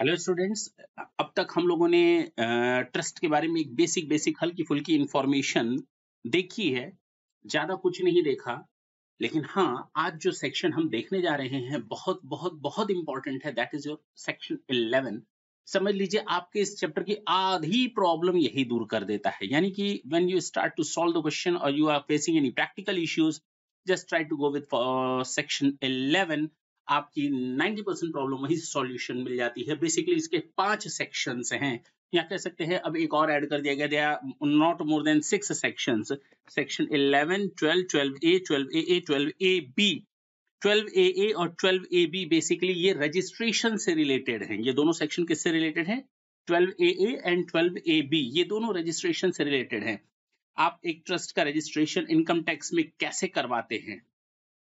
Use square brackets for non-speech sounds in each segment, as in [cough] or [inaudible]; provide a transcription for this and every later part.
Hello students अब तक हम लोगों ने ट्रस्ट के बारे में एक बेसिक बेसिक हल्की फुल्की इंफॉर्मेशन देखी है ज़्यादा कुछ नहीं देखा लेकिन हाँ आज जो सेक्शन हम देखने जा रहे हैं बहुत बहुत बहुत इंपॉर्टेंट है दैट इज योर सेक्शन 11 समझ लीजिए आपके इस चैप्टर की आधी प्रॉब्लम यही दूर कर देता है यानी कि when you start to solve the question और you are facing any practical issues just try to go with section eleven आपकी 90 परसेंट प्रॉब्लम वही सॉल्यूशन मिल जाती है बेसिकली इसके पांच सेक्शन हैं या कह सकते हैं अब एक और ऐड कर दिया गया not more than six section section 11 12 12 A 12 A A 12 A B 12 A A और 12 ए बी बेसिकली ये रजिस्ट्रेशन से रिलेटेड हैं ये दोनों सेक्शन किससे रिलेटेड हैं 12 ए एंड 12 ए बी ये दोनों रजिस्ट्रेशन से रिलेटेड हैं आप एक ट्रस्ट का रजिस्ट्रेशन इनकम टैक्स में कैसे करवाते हैं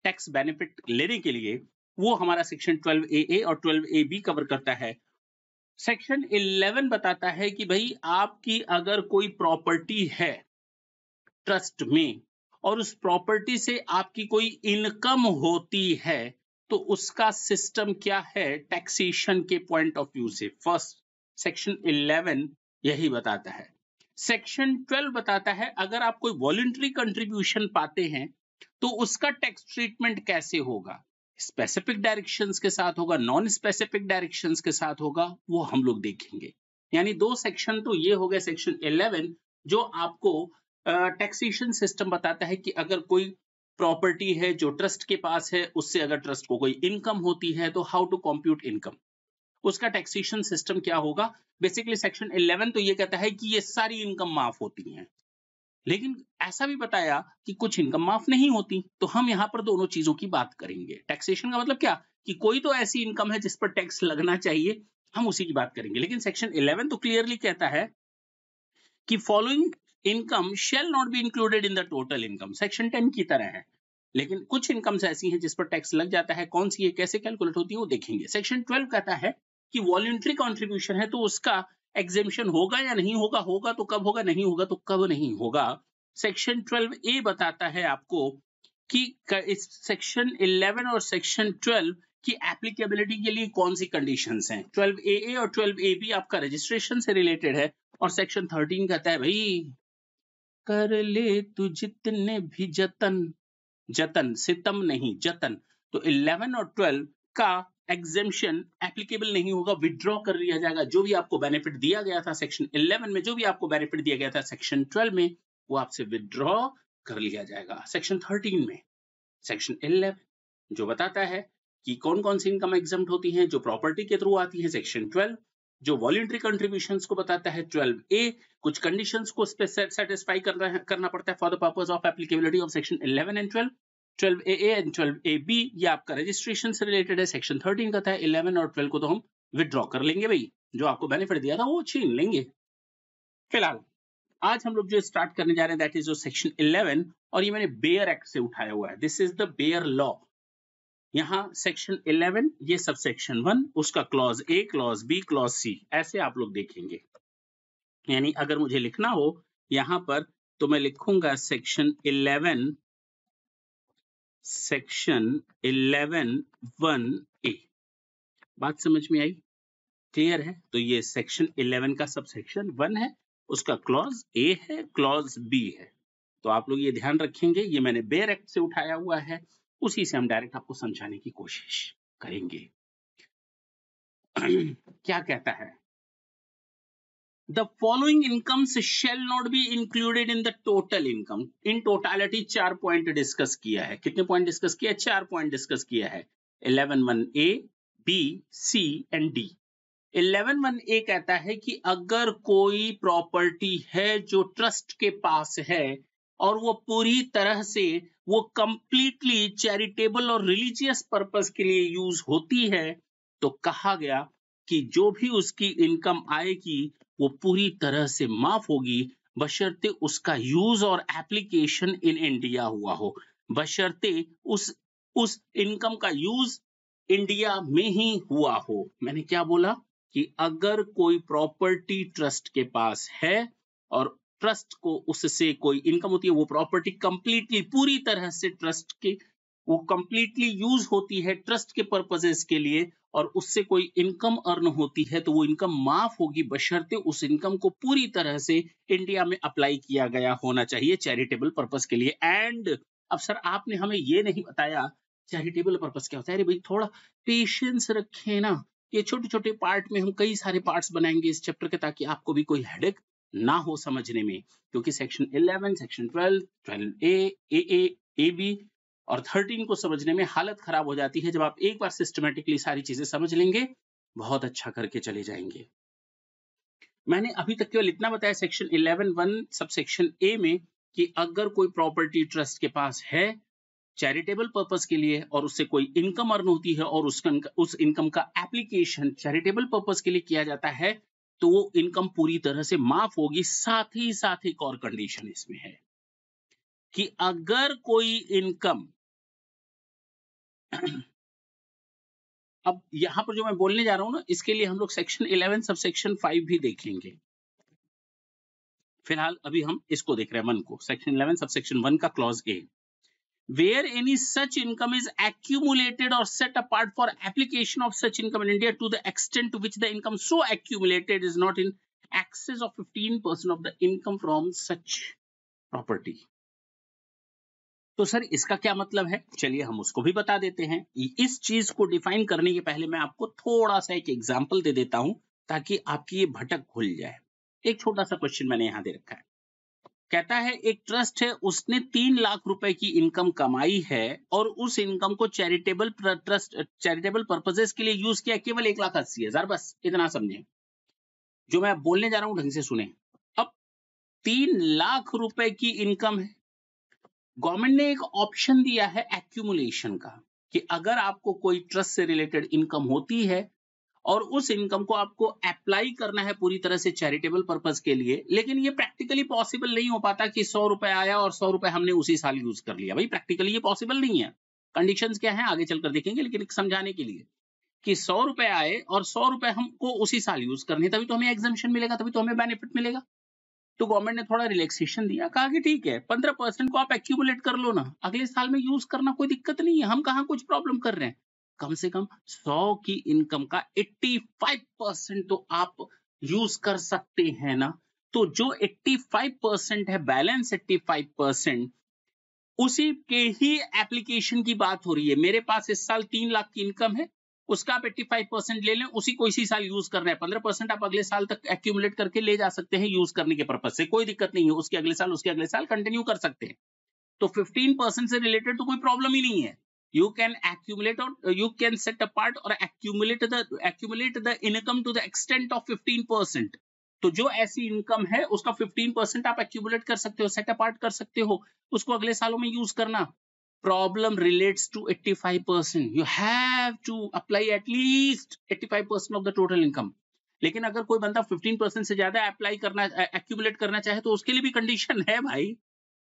टैक्स बेनिफिट लेने के लिए वो हमारा सेक्शन 12 ए ए और 12 ए बी कवर करता है सेक्शन 11 बताता है कि भाई आपकी अगर कोई प्रॉपर्टी है ट्रस्ट में और उस प्रॉपर्टी से आपकी कोई इनकम होती है तो उसका सिस्टम क्या है टैक्सेशन के पॉइंट ऑफ व्यू से फर्स्ट सेक्शन 11 यही बताता है सेक्शन 12 बताता है अगर आप कोई वॉलंटरी कंट्रीब्यूशन पाते हैं तो उसका टैक्स ट्रीटमेंट कैसे होगा स्पेसिफिक डायरेक्शंस के साथ होगा नॉन स्पेसिफिक डायरेक्शंस के साथ होगा वो हम लोग देखेंगे यानी दो सेक्शन तो ये हो गया सेक्शन 11 जो आपको टैक्सेशन uh, सिस्टम बताता है कि अगर कोई प्रॉपर्टी है जो ट्रस्ट के पास है उससे अगर ट्रस्ट को कोई इनकम होती है तो हाउ टू कॉम्प्यूट इनकम उसका टैक्सेशन सिस्टम क्या होगा बेसिकली सेक्शन 11 तो ये कहता है कि ये सारी इनकम माफ होती है लेकिन ऐसा भी बताया कि कुछ इनकम माफ नहीं होती तो हम यहाँ पर दोनों चीजों की बात करेंगे टैक्सेशन का मतलब क्या कि कोई तो ऐसी इनकम है जिस पर टैक्स लगना चाहिए हम उसी की बात करेंगे लेकिन सेक्शन 11 तो क्लियरली कहता है कि following income shall not be included in the total income section 10 की तरह है लेकिन कुछ इनकम्स ऐसी हैं जिस पर टैक्स लग जाता है कौन सी है कैसे कैलकुलेट होती है वो देखेंगे सेक्शन 12 कहता है कि वॉल्ट्री कॉन्ट्रीब्यूशन है तो उसका एग्जेम्शन होगा या नहीं होगा होगा तो कब होगा नहीं होगा तो कब नहीं होगा सेक्शन ट्वेल्व ए बताता है आपको कि इस सेक्शन 11 और सेक्शन 12 की एप्लीकेबिलिटी के लिए कौन सी कंडीशन हैं 12 ए ए और 12 ए बी आपका रजिस्ट्रेशन से रिलेटेड है और सेक्शन 13 कहता है भाई कर ले तू जितने भी जतन जतन सितम नहीं जतन तो 11 और 12 का एग्जेम्शन एप्लीकेबल नहीं होगा विदड्रॉ कर लिया जाएगा जो भी आपको बेनिफिट दिया गया था सेक्शन 11 में जो भी आपको बेनिफिट दिया गया था सेक्शन 12 में वो आपसे विदड्रॉ कर लिया जाएगा सेक्शन 13 में सेक्शन 11 जो बताता है कि कौन कौन सी इनकम एग्जाम होती है जो प्रॉपर्टी के थ्रू आती है सेक्शन ट्वेल्व जो वॉलेंट्री कंट्रीब्यूशन को बताता है ट्वेल्व ए कुछ कंडीशन को सेटिस्फाई करना करना पड़ता है for the purpose of applicability of section eleven and twelve 12 A A and twelve A B ये आपका रजिस्ट्रेशन से रिलेटेड है सेक्शन 13 का था 11 और 12 को तो हम विदड्रॉ कर लेंगे भाई जो आपको बेनिफिट दिया था वो छीन लेंगे फिलहाल आज हम लोग जो स्टार्ट करने जा रहे हैं दैट इज सेक्शन 11 और ये मैंने बेयर एक्ट से उठाया हुआ है this is the bare law यहाँ सेक्शन 11 ये सब सेक्शन 1 उसका clause A clause B clause C ऐसे आप लोग देखेंगे यानी अगर मुझे लिखना हो यहाँ पर तो मैं लिखूंगा section 11 section eleven one A बात समझ में आई क्लियर है तो ये सेक्शन इलेवन का सब सेक्शन वन है उसका क्लॉज ए है क्लॉज बी है तो आप लोग ये ध्यान रखेंगे ये मैंने बेर एक्ट से उठाया हुआ है उसी से हम डायरेक्ट आपको समझाने की कोशिश करेंगे [clears throat] क्या कहता है the following incomes shall not be included in the total income in totality चार पॉइंट डिस्कस किया है कितने पॉइंट डिस्कस किया है चार पॉइंट डिस्कस किया है eleven one A B C and D eleven one A कहता है कि अगर कोई प्रॉपर्टी है जो ट्रस्ट के पास है और वो पूरी तरह से वो कंप्लीटली चैरिटेबल और रिलीजियस पर्पस के लिए यूज होती है तो कहा गया कि जो भी उसकी इनकम आएगी वो पूरी तरह से माफ होगी बशर्ते उसका यूज और एप्लीकेशन इन इंडिया हुआ हो बशर्ते उस उस इनकम का यूज इंडिया में ही हुआ हो मैंने क्या बोला कि अगर कोई प्रॉपर्टी ट्रस्ट के पास है और ट्रस्ट को उससे कोई इनकम होती है वो प्रॉपर्टी कंप्लीटली पूरी तरह से ट्रस्ट के वो कंप्लीटली यूज होती है ट्रस्ट के पर्पजेस के लिए और उससे कोई इनकम अर्न होती है तो वो इनकम माफ होगी बशर्ते उस इनकम को पूरी तरह से इंडिया में अप्लाई किया गया होना चाहिए चैरिटेबल पर्पज के लिए एंड अब सर आपने हमें ये नहीं बताया चैरिटेबल पर्पज क्या होता है अरे भाई थोड़ा पेशेंस रखे ना ये छोटे छोटे पार्ट में हम कई सारे पार्ट्स बनाएंगे इस चैप्टर के ताकि आपको भी कोई हेडेक ना हो समझने में क्योंकि section 11, section 12, 12 A A A A B और थर्टीन को समझने में हालत खराब हो जाती है जब आप एक बार सिस्टमेटिकली सारी चीजें समझ लेंगे बहुत अच्छा करके चले जाएंगे मैंने अभी तक केवल इतना बताया section eleven one sub section A में कि अगर कोई प्रॉपर्टी ट्रस्ट के पास है चैरिटेबल पर्पज के लिए और उससे कोई इनकम अर्न होती है और उसका उस इनकम का एप्लीकेशन चैरिटेबल पर्पज के लिए किया जाता है तो वो इनकम पूरी तरह से माफ होगी साथ ही साथ एक और कंडीशन इसमें है कि अगर कोई इनकम अब यहां पर जो मैं बोलने जा रहा हूं ना इसके लिए हम लोग सेक्शन इलेवन सब सेक्शन 5 भी देखेंगे फिलहाल अभी हम इसको देख रहे हैं वन को सेक्शन 11 सब सेक्शन 1 का clause A where any such income is accumulated और set apart for application of such income in India to the extent to which the income so accumulated is not in excess of fifteen percent of the income from such property तो sir इसका क्या मतलब है चलिए हम उसको भी बता देते हैं इस चीज को डिफाइन करने के पहले मैं आपको थोड़ा सा एक एग्जाम्पल दे देता हूं ताकि आपकी ये भटक खुल जाए एक छोटा सा क्वेश्चन मैंने यहाँ दे रखा है कहता है एक ट्रस्ट है उसने तीन लाख रुपए की इनकम कमाई है और उस इनकम को चैरिटेबल ट्रस्ट चैरिटेबल पर्पजेस के लिए यूज किया केवल एक लाख अस्सी हजार बस इतना समझे जो मैं बोलने जा रहा हूं ढंग से सुने अब तीन लाख रुपए की इनकम है गवर्नमेंट ने एक ऑप्शन दिया है एक्यूमुलेशन का कि अगर आपको कोई ट्रस्ट से रिलेटेड इनकम होती है और उस इनकम को आपको अप्लाई करना है पूरी तरह से चैरिटेबल पर्पज के लिए लेकिन ये प्रैक्टिकली पॉसिबल नहीं हो पाता कि सौ रुपए आया और सौ रुपए हमने उसी साल यूज कर लिया भाई प्रैक्टिकली ये पॉसिबल नहीं है कंडीशन क्या है आगे चलकर देखेंगे लेकिन समझाने के लिए कि सौ रुपए आए और सौ रुपए हमको उसी साल यूज करने तभी तो हमें एग्जामेशन मिलेगा तभी तो हमें बेनिफिट मिलेगा तो गवर्नमेंट ने थोड़ा रिलैक्सेशन दिया कहा कि ठीक है पंद्रह परसेंट को आप एक्यूमुलेट कर लो ना अगले साल में यूज करना कोई दिक्कत नहीं है हम कहा कुछ प्रॉब्लम कर रहे हैं कम से कम सौ की इनकम का एट्टी फाइव परसेंट तो आप यूज कर सकते हैं ना तो जो एट्टी फाइव परसेंट है बैलेंस एट्टी फाइव परसेंट उसी के ही एप्लीकेशन की बात हो रही है मेरे पास इस साल तीन लाख की इनकम है उसका आप एट्टी ले लें उसी को इसी साल यूज करना है पंद्रह परसेंट आप अगले साल तक एक्यूमुलेट करके ले जा सकते हैं यूज करने के पर्पज से कोई दिक्कत नहीं है उसके अगले साल उसके अगले साल कंटिन्यू कर सकते हैं तो फिफ्टीन परसेंट से रिलेटेड तो कोई प्रॉब्लम ही नहीं है you can accumulate or you can set apart or accumulate the accumulate the income to the extent of fifteen तो जो ऐसी इनकम है उसका 15% आप एक्यूमुलेट कर सकते हो सेट अपार्ट कर सकते हो उसको अगले सालों में यूज करना problem relates to 85% you have to apply at least 85% of the total income लेकिन अगर कोई बंदा 15 परसेंट से ज्यादा अप्लाई करना एक्यूमुलेट करना चाहे तो उसके लिए भी कंडीशन है भाई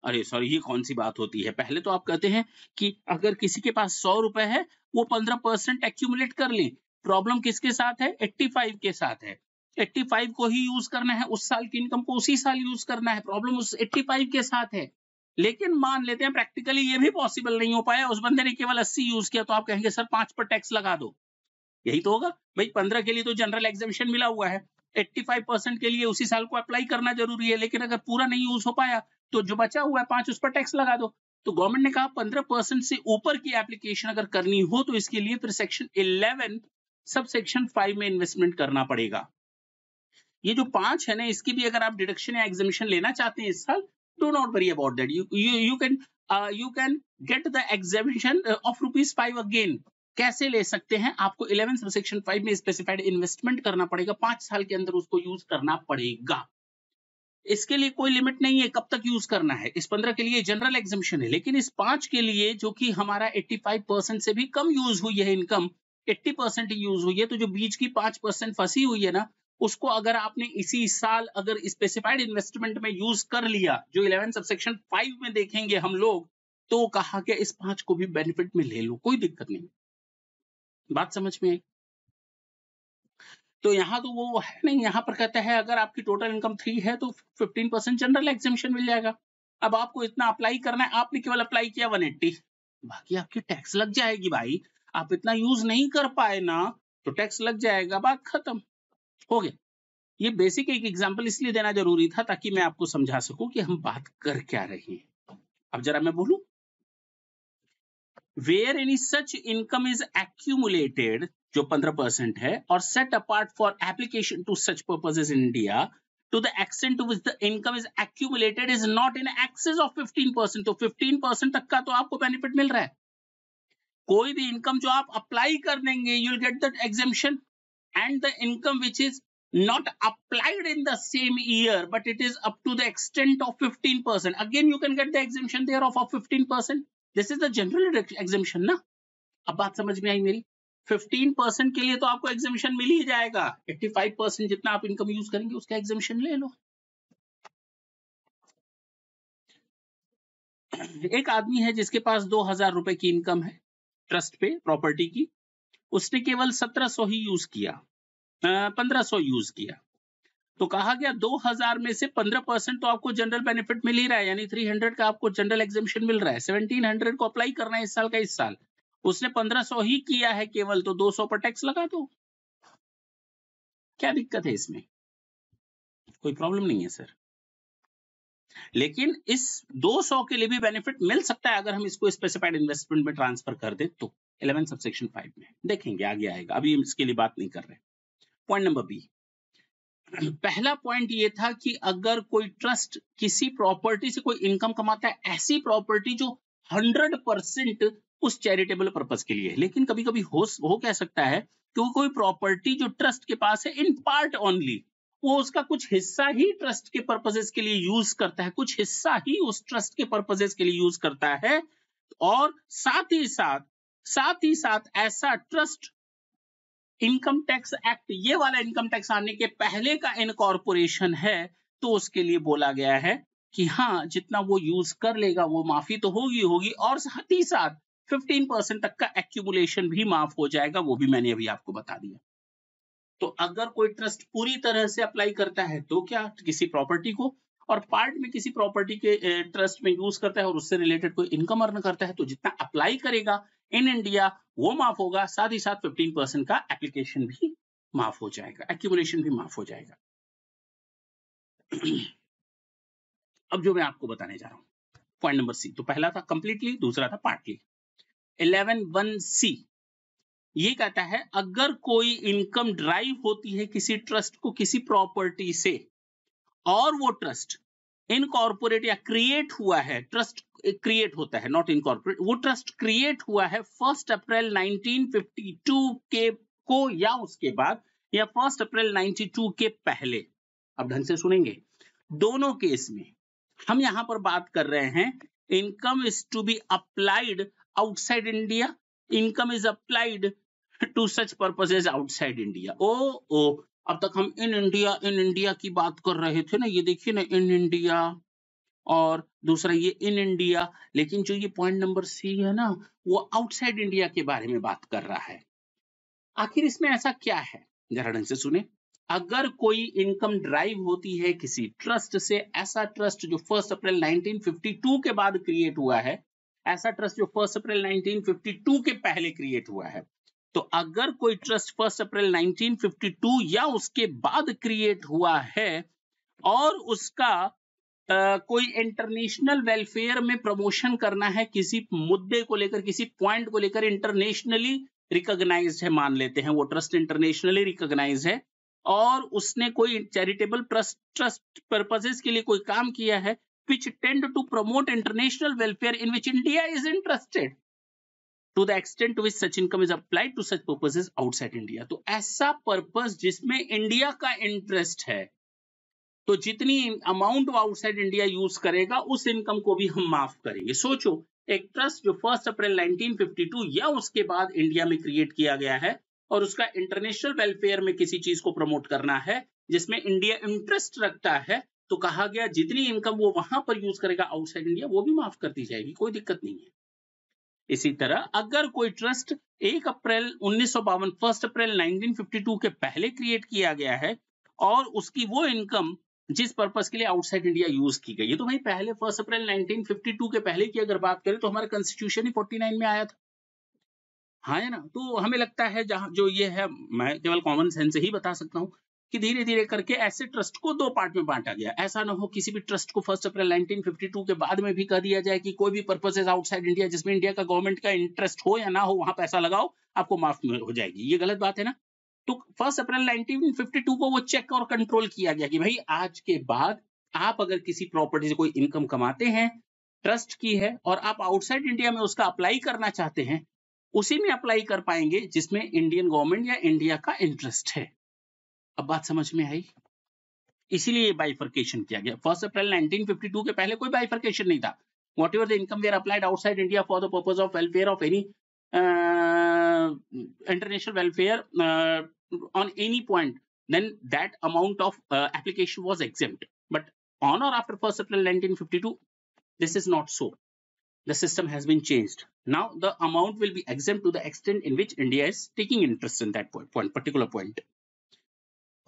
अरे सॉरी ये कौन सी बात होती है पहले तो आप कहते हैं कि अगर किसी के पास सौ रुपए है वो 15% परसेंट एक्यूमुलेट कर ले प्रॉब्लम किसके साथ है 85 के साथ है 85 को ही यूज करना है उस साल की इनकम को उसी साल यूज करना है प्रॉब्लम उस 85 के साथ है लेकिन मान लेते हैं प्रैक्टिकली ये भी पॉसिबल नहीं हो पाया उस बंदे ने केवल अस्सी यूज किया तो आप कहेंगे सर पांच पर टैक्स लगा दो यही तो होगा भाई पंद्रह के लिए तो जनरल एग्जामिशन मिला हुआ है 85 परसेंट के लिए उसी साल को अप्लाई करना जरूरी है लेकिन अगर पूरा नहीं यूज हो पाया तो जो बचा हुआ है पांच उस पर टैक्स लगा दो तो गवर्नमेंट ने कहा पंद्रह से ऊपर की एप्लीकेशन अगर करनी हो तो इसके लिए फिर section eleven sub section five में इन्वेस्टमेंट करना पड़ेगा ये जो पांच है ना इसकी भी अगर आप डिडक्शन या एग्जामिशन लेना चाहते हैं इस साल do not worry about that you you, you can uh, you can get the exemption uh, of rupees 5 again कैसे ले सकते हैं आपको इलेवेंथ सेक्शन फाइव में स्पेसिफाइड इन्वेस्टमेंट करना पड़ेगा पांच साल के अंदर उसको यूज करना पड़ेगा इसके लिए कोई लिमिट नहीं है कब तक यूज करना है इस पंद्रह के लिए जनरल एग्जामेशन है लेकिन इस पांच के लिए जो कि हमारा 85 परसेंट से भी कम यूज हुई है इनकम 80 परसेंट यूज हुई है तो जो बीच की पांच फंसी हुई है ना उसको अगर आपने इसी साल अगर स्पेसिफाइड इन्वेस्टमेंट में यूज कर लिया जो इलेवन सबसेक्शन फाइव में देखेंगे हम लोग तो कहा कि इस पांच को भी बेनिफिट में ले लो कोई दिक्कत नहीं बात समझ में आई तो यहां तो वो है नहीं यहां पर कहता है अगर आपकी टोटल इनकम थ्री है तो फिफ्टीन परसेंट जनरल एग्जामेशन मिल जाएगा अब आपको इतना अप्लाई करना है आपने केवल अप्लाई किया वन एट्टी बाकी आपकी टैक्स लग जाएगी भाई आप इतना यूज नहीं कर पाए ना तो टैक्स लग जाएगा बात खत्म हो गया ये बेसिक एक एग्जाम्पल इसलिए देना जरूरी था ताकि मैं आपको समझा सकूं कि हम बात कर क्या रहे हैं अब जरा मैं बोलू where any such income is accumulated जो पंद्रह परसेंट है और set apart for application to such purposes in India to the extent which the income is accumulated is not in excess of fifteen percent तो percent तक का तो आपको benefit मिल रहा है कोई भी इनकम जो आप अप्लाई कर देंगे you'll get that exemption and the income which is not applied in the same year, but it is up to the extent of 15%. Again, you can get the exemption there of 15%. This is the general exemption na ab baat samajh mein aayi meri 15% ke liye to aapko exemption mil hi jayega 85% jitna aap income use karenge uska exemption le lo एक आदमी है जिसके पास दो हजार रुपए की income है trust पे प्रॉपर्टी की उसने केवल 1700 ही यूज किया पंद्रह सौ यूज किया तो कहा गया 2000 में से 15 परसेंट तो आपको जनरल बेनिफिट मिल ही रहा है यानी 300 का आपको जनरल एग्जिबिशन मिल रहा है 1700 को अप्लाई करना है इस साल का इस साल उसने 1500 ही किया है केवल तो 200 पर टैक्स लगा दो क्या दिक्कत है इसमें कोई प्रॉब्लम नहीं है सर लेकिन इस 200 के लिए भी बेनिफिट मिल सकता है अगर हम इसको स्पेसिफाइड इन्वेस्टमेंट में ट्रांसफर कर दें तो इलेवन सब सेक्शन फाइव में देखेंगे आगे आएगा अभी हम इसके लिए बात नहीं कर रहे पॉइंट नंबर बी पहला पॉइंट ये था कि अगर कोई ट्रस्ट किसी प्रॉपर्टी से कोई इनकम कमाता है ऐसी प्रॉपर्टी जो हंड्रेड परसेंट उस चैरिटेबल पर्पज के लिए लेकिन कभी कभी हो, हो कह सकता है कि वो कोई प्रॉपर्टी जो ट्रस्ट के पास है इन पार्ट ओनली वो उसका कुछ हिस्सा ही ट्रस्ट के पर्पजेस के लिए यूज करता है कुछ हिस्सा ही उस ट्रस्ट के पर्पजेस के लिए यूज करता है और साथ ही साथ साथ ही साथ ऐसा ट्रस्ट इनकम टैक्स एक्ट ये वाला इनकम टैक्स आने के पहले का इनकॉर्पोरेशन है तो उसके लिए बोला गया है कि हाँ जितना वो यूज कर लेगा वो माफी तो होगी होगी और साथ ही साथ 15 परसेंट तक का एक्यूमुलेशन भी माफ हो जाएगा वो भी मैंने अभी आपको बता दिया तो अगर कोई ट्रस्ट पूरी तरह से अप्लाई करता है तो क्या किसी प्रॉपर्टी को और पार्ट में किसी प्रॉपर्टी के ट्रस्ट में यूज करता है और उससे रिलेटेड कोई इनकम अर्न करता है तो जितना अप्लाई करेगा इन इंडिया वो माफ होगा साथ ही साथ फिफ्टीन परसेंट का एप्लीकेशन भी माफ हो जाएगा एक्यूमुलेशन भी माफ हो जाएगा अब जो मैं आपको बताने जा रहा हूं पॉइंट नंबर सी तो पहला था कंप्लीटली दूसरा था पार्टली इलेवन वन सी ये कहता है अगर कोई इनकम ड्राइव होती है किसी ट्रस्ट को किसी प्रॉपर्टी से और वो ट्रस्ट इनकॉर्पोरेट या क्रिएट हुआ है ट्रस्ट क्रिएट होता है नॉट इनकॉर्पोरेट वो ट्रस्ट क्रिएट हुआ है फर्स्ट अप्रैल 1952 के को या उसके बाद या फर्स्ट अप्रैल 92 के पहले अब ढंग से सुनेंगे दोनों केस में हम यहां पर बात कर रहे हैं income is to be applied outside India income is applied to such purposes outside India ओ ओ अब तक हम इन इंडिया इन इंडिया की बात कर रहे थे ना ये देखिए ना इन इंडिया और दूसरा ये इन इंडिया लेकिन जो ये पॉइंट नंबर सी है ना वो आउटसाइड इंडिया के बारे में बात कर रहा है आखिर इसमें ऐसा क्या है जरा ढंग से सुने अगर कोई इनकम ड्राइव होती है किसी ट्रस्ट से ऐसा ट्रस्ट जो फर्स्ट अप्रैल 1952 के बाद क्रिएट हुआ है ऐसा ट्रस्ट जो फर्स्ट अप्रैल 1952 के पहले क्रिएट हुआ है तो अगर कोई ट्रस्ट फर्स्ट अप्रैल 1952 या उसके बाद क्रिएट हुआ है और उसका आ, कोई इंटरनेशनल वेलफेयर में प्रमोशन करना है किसी मुद्दे को लेकर किसी पॉइंट को लेकर इंटरनेशनली रिकॉग्नाइज है मान लेते हैं वो ट्रस्ट इंटरनेशनली रिकॉग्नाइज है और उसने कोई चैरिटेबल ट्रस्ट ट्रस्ट पर्पजेस के लिए कोई काम किया है which tend to promote international welfare in which India is interested to the extent to which such income is applied to such purposes outside India तो ऐसा पर्पज जिसमें इंडिया का इंटरेस्ट है तो जितनी अमाउंट वो आउटसाइड इंडिया यूज करेगा उस इनकम को भी हम माफ करेंगे सोचो एक ट्रस्ट जो फर्स्ट अप्रैल 1952 या उसके बाद इंडिया में क्रिएट किया गया है और उसका इंटरनेशनल वेलफेयर में किसी चीज को प्रमोट करना है जिसमें इंडिया इंटरेस्ट रखता है तो कहा गया जितनी इनकम वो वहां पर यूज करेगा आउटसाइड इंडिया वो भी माफ कर दी जाएगी कोई दिक्कत नहीं है इसी तरह अगर कोई ट्रस्ट 1 अप्रैल उन्नीस सौ बावन फर्स्ट अप्रैल 1952 के पहले क्रिएट किया गया है और उसकी वो इनकम जिस पर्पज के लिए आउटसाइड इंडिया यूज की गई है तो भाई पहले फर्स्ट अप्रैल 1952 के पहले की अगर बात करें तो हमारा कॉन्स्टिट्यूशन ही 49 में आया था हाँ है ना तो हमें लगता है जहां जो ये है मैं केवल कॉमन सेंस से ही बता सकता हूँ कि धीरे धीरे करके ऐसे ट्रस्ट को दो पार्ट में बांटा गया ऐसा ना हो किसी भी ट्रस्ट को फर्स्ट अप्रैल 1952 के बाद में भी कह दिया जाए कि कोई भी पर्पसेज आउटसाइड इंडिया जिसमें इंडिया का गवर्नमेंट का इंटरेस्ट हो या ना हो वहां पैसा लगाओ आपको माफ हो जाएगी ये गलत बात है ना तो फर्स्ट अप्रैल नाइनटीन को वो चेक और कंट्रोल किया गया कि भाई आज के बाद आप अगर किसी प्रॉपर्टी से कोई इनकम कमाते हैं ट्रस्ट की है और आप आउटसाइड इंडिया में उसका अप्लाई करना चाहते हैं उसी में अप्लाई कर पाएंगे जिसमें इंडियन गवर्नमेंट या इंडिया का इंटरेस्ट है अब बात समझ में आई इसीलिए बाइफर्केशन किया गया फर्स्ट अप्रैल 1952 के पहले कोई बाइफर्केशन नहीं था whatever the income were applied outside India for the purpose of welfare of any international welfare on any point then that amount of application was exempt but on और after first April nineteen fifty two this is not so the system has been changed now the amount will be exempt to the extent in which India is taking interest in that point particular point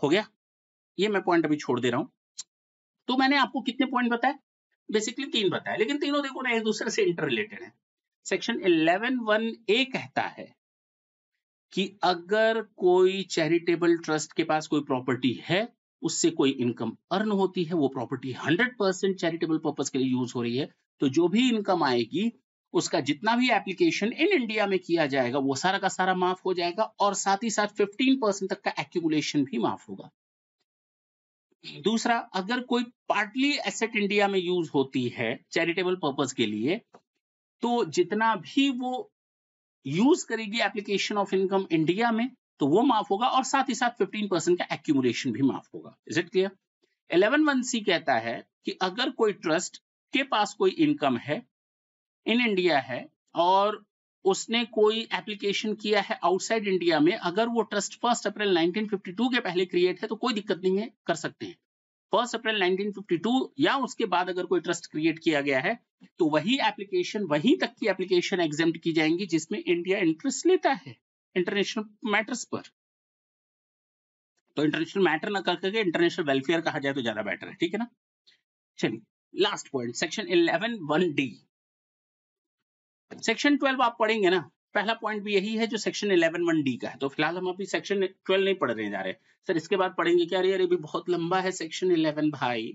हो गया ये मैं point अभी छोड़ दे रहा हूं तो मैंने आपको कितने पॉइंट बताए बेसिकली तीन बताया लेकिन तीनों देखो ना एक दूसरे से इंटर रिलेटेड है सेक्शन इलेवन वन ए कहता है कि अगर कोई चैरिटेबल ट्रस्ट के पास कोई प्रॉपर्टी है उससे कोई इनकम अर्न होती है वो property hundred percent charitable purpose के लिए यूज हो रही है तो जो भी इनकम आएगी उसका जितना भी एप्लीकेशन इन इंडिया में किया जाएगा वो सारा का सारा माफ हो जाएगा और साथ ही साथ 15 परसेंट तक का एक्यूमुलेशन भी माफ होगा दूसरा अगर कोई पार्टली एसेट इंडिया में यूज होती है चैरिटेबल पर्पज के लिए तो जितना भी वो यूज करेगी एप्लीकेशन ऑफ इनकम इंडिया में तो वो माफ होगा और साथ ही साथ 15 परसेंट का एक्यूमुलेशन भी माफ होगा is it clear eleven one C कहता है कि अगर कोई ट्रस्ट के पास कोई इनकम है इन इंडिया है और उसने कोई एप्लीकेशन किया है आउटसाइड इंडिया में अगर वो ट्रस्ट फर्स्ट अप्रैल 1952 के पहले क्रिएट है तो कोई दिक्कत नहीं है कर सकते हैं फर्स्ट अप्रैल 1952 या उसके बाद अगर कोई ट्रस्ट क्रिएट किया गया है तो वही एप्लीकेशन वहीं तक की एप्लीकेशन एग्जाम की जाएंगी जिसमें इंडिया इंटरेस्ट लेता है इंटरनेशनल मैटर्स पर तो इंटरनेशनल मैटर ना करके इंटरनेशनल वेलफेयर कहा जाए तो ज्यादा बेटर है ठीक है ना चलिए last point section eleven one D section twelve आप पढ़ेंगे ना पहला पॉइंट भी यही है जो सेक्शन इलेवन वन डी का है तो फिलहाल हम अभी सेक्शन ट्वेल्व नहीं पढ़ने जा रहे सर इसके बाद पढ़ेंगे क्या अरे अरे भी बहुत लंबा है सेक्शन इलेवन भाई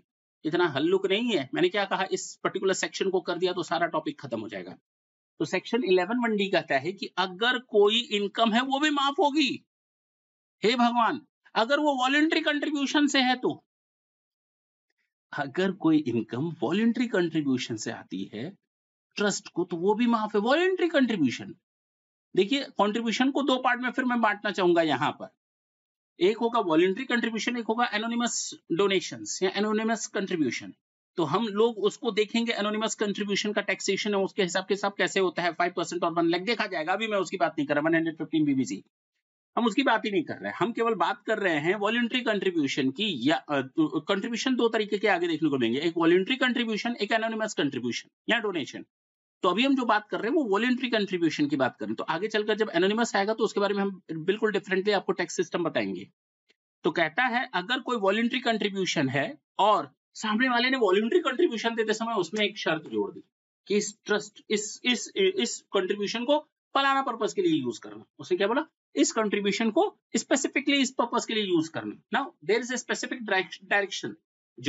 इतना हल्लुक नहीं है मैंने क्या कहा इस पर्टिकुलर सेक्शन को कर दिया तो सारा टॉपिक खत्म हो जाएगा तो सेक्शन इलेवन वन डी कहता है कि अगर कोई इनकम है वो भी माफ होगी हे भगवान अगर वो वॉलेंट्री कंट्रीब्यूशन से है तो अगर कोई इनकम वॉलेंट्री कंट्रीब्यूशन से आती है ट्रस्ट को तो वो भी माफ है वॉलेंट्री कंट्रीब्यूशन देखिए कंट्रीब्यूशन को दो पार्ट में फिर मैं बांटना चाहूंगा यहां पर एक होगा वॉलेंट्री कंट्रीब्यूशन एक होगा एनोनिमस डोनेशन या एनोनिमस कंट्रीब्यूशन तो हम लोग उसको देखेंगे एनोनिमस कंट्रीब्यूशन का टैक्सेशन है उसके हिसाब के हिसाब कैसे होता है फाइव परसेंट और वन लैक देखा जाएगा अभी मैं उसकी बात नहीं कर रहा वन हंड्रेड फिफ्टीन बीबीसी हम उसकी बात ही नहीं कर रहे हैं हम केवल बात कर रहे हैं वॉलेंट्री कंट्रीब्यूशन की या कंट्रीब्यूशन तो, दो तरीके के आगे देखने को मिलेंगे एक वॉलेंट्री कंट्रीब्यूशन एक एनोनिमस कंट्रीब्यूशन या डोनेशन तो अभी हम जो बात कर रहे हैं वो वॉलेंट्री कंट्रीब्यूशन की बात कर रहे हैं तो आगे चलकर जब एनोनिमस आएगा तो उसके बारे में हम बिल्कुल डिफरेंटली आपको टैक्स सिस्टम बताएंगे तो कहता है अगर कोई वॉलेंट्री कंट्रीब्यूशन है और सामने वाले ने वॉलेंट्री कंट्रीब्यूशन देते समय उसमें एक शर्त जोड़ दी कि इस ट्रस्ट इस इस इस कंट्रीब्यूशन को फलाना पर्पज के लिए यूज करना उसने क्या बोला इस कंट्रीब्यूशन को स्पेसिफिकली इस पर्पज के लिए यूज करना now there is a specific direction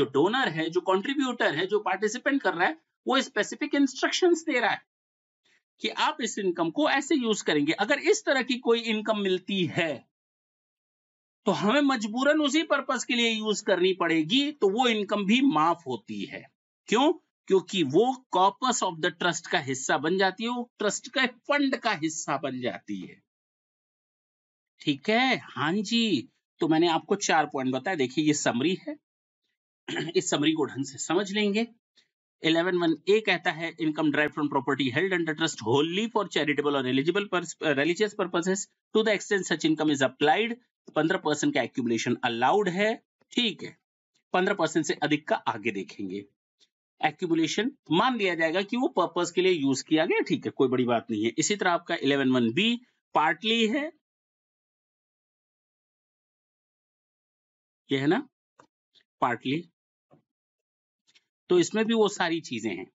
जो डोनर है जो कंट्रीब्यूटर है जो पार्टिसिपेंट कर रहा है वो स्पेसिफिक इंस्ट्रक्शंस दे रहा है कि आप इस इनकम को ऐसे यूज करेंगे अगर इस तरह की कोई इनकम मिलती है तो हमें मजबूरन उसी पर्पज के लिए यूज करनी पड़ेगी तो वो इनकम भी माफ होती है क्यों क्योंकि वो कॉपस ऑफ द ट्रस्ट का हिस्सा बन जाती है वो ट्रस्ट का फंड का हिस्सा बन जाती है ठीक है हां जी तो मैंने आपको चार पॉइंट बताया देखिए ये समरी है [clears throat] इस समरी को ढंग से समझ लेंगे इलेवन वन ए कहता है income derived from property held under trust wholly for charitable और eligible religious purposes to the extent such income is applied पंद्रह परसेंट का एक्यूमुलेशन अलाउड है ठीक है पंद्रह परसेंट से अधिक का आगे देखेंगे एक्यूमुलेशन मान लिया जाएगा कि वो पर्पज के लिए यूज किया गया ठीक है कोई बड़ी बात नहीं है इसी तरह आपका इलेवन वन बी पार्टली है यह है ना पार्टली तो इसमें भी वो सारी चीजें हैं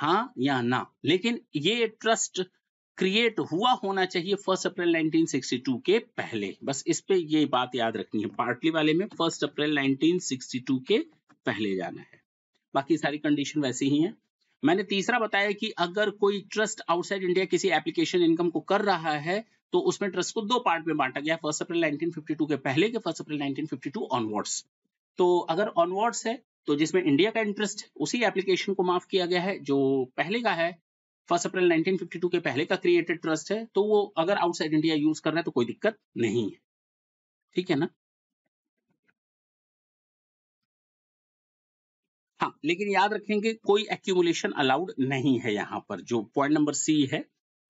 हाँ या ना लेकिन ये ट्रस्ट क्रिएट हुआ होना चाहिए फर्स्ट अप्रैल 1962 के पहले बस इस पे ये बात याद रखनी है पार्टली वाले में फर्स्ट अप्रैल 1962 के पहले जाना है बाकी सारी कंडीशन वैसी ही है मैंने तीसरा बताया कि अगर कोई ट्रस्ट आउटसाइड इंडिया किसी एप्लीकेशन इनकम को कर रहा है तो उसमें ट्रस्ट को दो पार्ट में बांटा गया फर्स्ट अप्रैल 1952 के पहले के फर्स्ट अप्रैल 1952 ऑनवर्ड्स तो अगर ऑनवर्ड्स है तो जिसमें इंडिया का इंटरेस्ट उसी एप्लीकेशन को माफ किया गया है जो पहले का है फर्स्ट अप्रैल 1952 के पहले का क्रिएटेड ट्रस्ट है तो वो अगर आउटसाइड इंडिया यूज कर करना है तो कोई दिक्कत नहीं है ठीक है ना हाँ लेकिन याद रखेंगे कोई एक्यूमुलेशन अलाउड नहीं है यहां पर जो पॉइंट नंबर सी है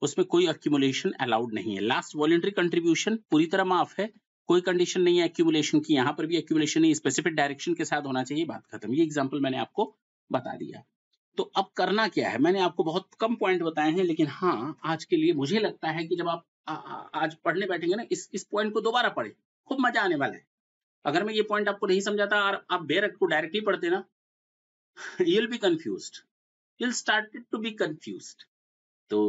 उसमें कोई अक्यूमुलेशन अलाउड नहीं है लास्ट वॉलेंट्री कंट्रीब्यूशन पूरी तरह माफ है कोई कंडीशन नहीं है एक्यूमुलेशन की यहाँ पर भी एक्यूमुलेशन नहीं स्पेसिफिक डायरेक्शन के साथ होना चाहिए बात खत्म ये एग्जाम्पल मैंने आपको बता दिया तो अब करना क्या है मैंने आपको बहुत कम पॉइंट बताए हैं लेकिन हाँ आज के लिए मुझे लगता है कि जब आप आ, आ, आज पढ़ने बैठेंगे ना इस इस पॉइंट को दोबारा पढ़े खूब मजा आने वाला है अगर मैं ये पॉइंट आपको नहीं समझाता और आप बेरक को डायरेक्टली पढ़ते ना you'll be confuse you'll started to be confuse तो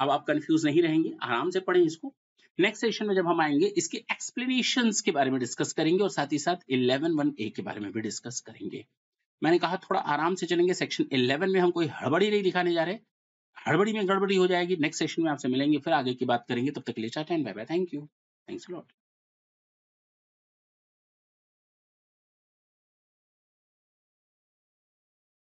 अब आप कन्फ्यूज नहीं रहेंगे आराम से पढ़ें इसको नेक्स्ट सेशन में जब हम आएंगे इसके एक्सप्लेनेशन के बारे में डिस्कस करेंगे और साथ ही साथ इलेवन वन ए के बारे में भी डिस्कस करेंगे मैंने कहा थोड़ा आराम से चलेंगे सेक्शन इलेवन में हम कोई हड़बड़ी नहीं दिखाने जा रहे हड़बड़ी में गड़बड़ी हो जाएगी नेक्स्ट सेशन में आपसे मिलेंगे फिर आगे की बात करेंगे तब तक ले चाहते हैं bye bye thank you thanks lot